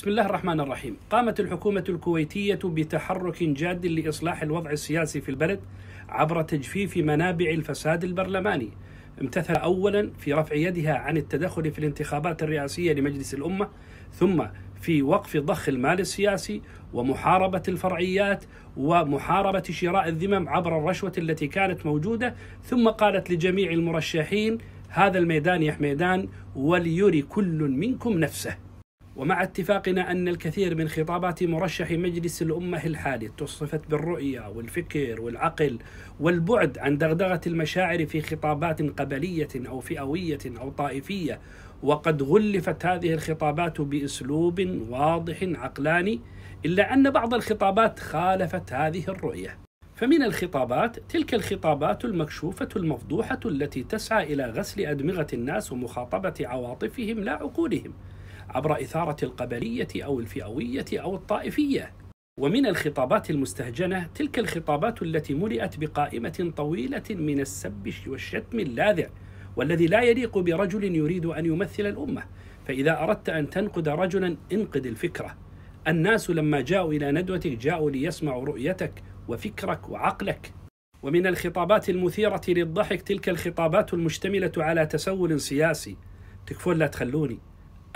بسم الله الرحمن الرحيم قامت الحكومة الكويتية بتحرك جاد لإصلاح الوضع السياسي في البلد عبر تجفيف منابع الفساد البرلماني امتثل أولا في رفع يدها عن التدخل في الانتخابات الرئاسية لمجلس الأمة ثم في وقف ضخ المال السياسي ومحاربة الفرعيات ومحاربة شراء الذمم عبر الرشوة التي كانت موجودة ثم قالت لجميع المرشحين هذا الميدان يا حميدان وليري كل منكم نفسه ومع اتفاقنا أن الكثير من خطابات مرشح مجلس الأمة الحالي تصفت بالرؤية والفكر والعقل والبعد عن دغدغة المشاعر في خطابات قبلية أو فئوية أو طائفية وقد غلفت هذه الخطابات بأسلوب واضح عقلاني إلا أن بعض الخطابات خالفت هذه الرؤية فمن الخطابات تلك الخطابات المكشوفة المفضوحة التي تسعى إلى غسل أدمغة الناس ومخاطبة عواطفهم لا عقولهم عبر إثارة القبلية أو الفئوية أو الطائفية ومن الخطابات المستهجنة تلك الخطابات التي ملئت بقائمة طويلة من السب والشتم اللاذع والذي لا يليق برجل يريد أن يمثل الأمة فإذا أردت أن تنقد رجلا انقد الفكرة الناس لما جاءوا إلى ندوتك جاءوا ليسمعوا رؤيتك وفكرك وعقلك ومن الخطابات المثيرة للضحك تلك الخطابات المشتملة على تسول سياسي تكفون لا تخلوني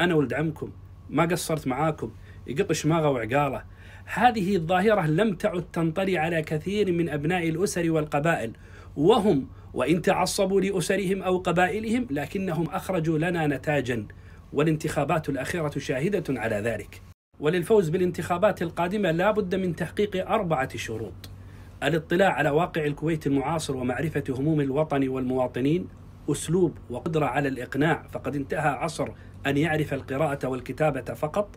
انا ولد عمكم ما قصرت معاكم يقط شماغه وعقاله هذه الظاهره لم تعد تنطلي على كثير من ابناء الاسر والقبائل وهم وان تعصبوا لاسرهم او قبائلهم لكنهم اخرجوا لنا نتاجا والانتخابات الاخيره شاهده على ذلك وللفوز بالانتخابات القادمه لا بد من تحقيق اربعه شروط الاطلاع على واقع الكويت المعاصر ومعرفه هموم الوطن والمواطنين أسلوب وقدرة على الإقناع فقد انتهى عصر أن يعرف القراءة والكتابة فقط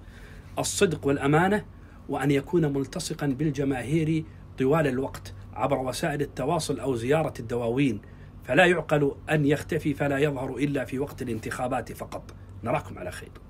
الصدق والأمانة وأن يكون ملتصقا بالجماهير طوال الوقت عبر وسائل التواصل أو زيارة الدواوين فلا يعقل أن يختفي فلا يظهر إلا في وقت الانتخابات فقط نراكم على خير